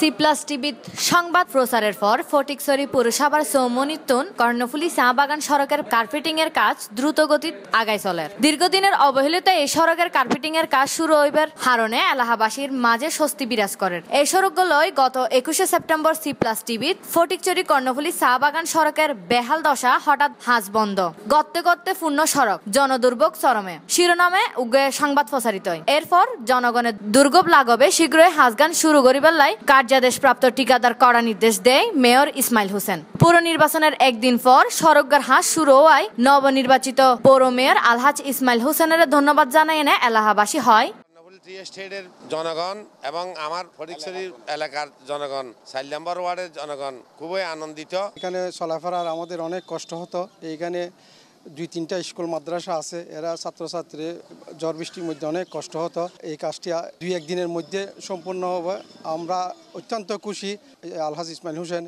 C plus টিভির সংবাদ প্রচারের পর ফটিকসরি পুরসভার সৌমনিত্যন কর্ণফুলি চা বাগান সড়কের কার্পেটিং এর কাজ দ্রুত গতিত আগায় চলে দীর্ঘদিনের অবহেলিত এই সড়কের কার্পেটিং এর কাজ শুরু হইবার হারণে এলাহাবাসীর মাঝে স্বস্তি বিরাজ করেন এই সড়কগুলোয় গত একুশে সেপ্টেম্বর সি প্লাস টিভিত ফটিকচুরি কর্ণফুলি চা বাগান সড়কের বেহাল দশা হঠাৎ হাঁস বন্ধ গত্তে গত্তে পূর্ণ সড়ক জনদুর্ভোগ চরমে শিরোনামে উগে সংবাদ প্রচারিত এরপর জনগণের দুর্গব লাগবে শীঘ্রই হাঁসগান শুরু করিবার লাই কাঠ কার্যাদেশপ্রাপ্ত ঠিকাদার করা নির্দেশ দেয় মেয়র ইসমাইল হোসেন পৌর নির্বাচনের একদিন পর সড়কগার হাঁস শুরু হওয়ায় নবনির্বাচিত পৌর মেয়র আলহাজ ইসমাইল হোসেনের ধন্যবাদ জানায় এনে এলাহাবাসী হয় স্টেটের জনগণ এবং আমার ফটিকছড়ির এলাকার জনগণ চার ওয়ার্ডের জনগণ খুবই আনন্দিত এখানে চলাফেরার আমাদের অনেক কষ্ট হতো এইখানে দুই তিনটা স্কুল মাদ্রাসা আছে এরা ছাত্রছাত্রী ঝড় বৃষ্টির মধ্যে অনেক কষ্ট হতো এই কাজটি দুই একদিনের মধ্যে সম্পূর্ণ হবে আমরা অত্যন্ত খুশি আলহাজ ইসমাইল হোসেন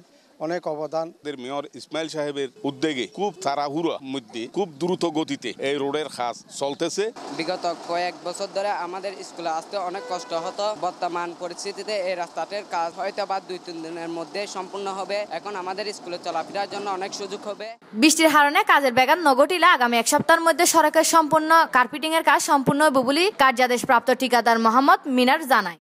অনেক অবদান মেয়র ইসমাইল সাহেবের উদ্যোগে খুব তাড়াহুড়া মধ্যে খুব দ্রুত গতিতে এই রোডের কাজ চলতেছে বিগত কয়েক বছর ধরে আমাদের স্কুলে আসতে অনেক কষ্ট হতো বর্তমান পরিস্থিতিতে এই রাস্তাটির কাজ হয়তো বা দুই তিন দিনের মধ্যে সম্পূর্ণ হবে এখন আমাদের স্কুলে চলাফেরার জন্য অনেক সুযোগ হবে বৃষ্টির হারণে কাজের বেগান নগটিলা আগামী এক সপ্তাহের মধ্যে সড়কের সম্পূর্ণ কার্পেটিং এর কাজ সম্পূর্ণ হবে বলে কার্যাদেশ প্রাপ্ত ঠিকাদার মোহাম্মদ মিনার জানায়